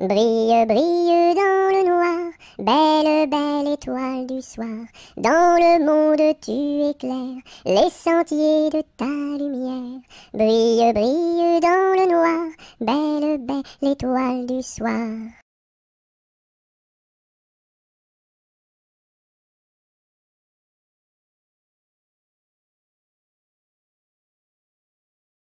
Brille, brille dans le noir, belle, belle étoile du soir. Dans le monde tu éclaires les sentiers de ta lumière. Brille, brille dans le noir, belle, belle étoile du soir.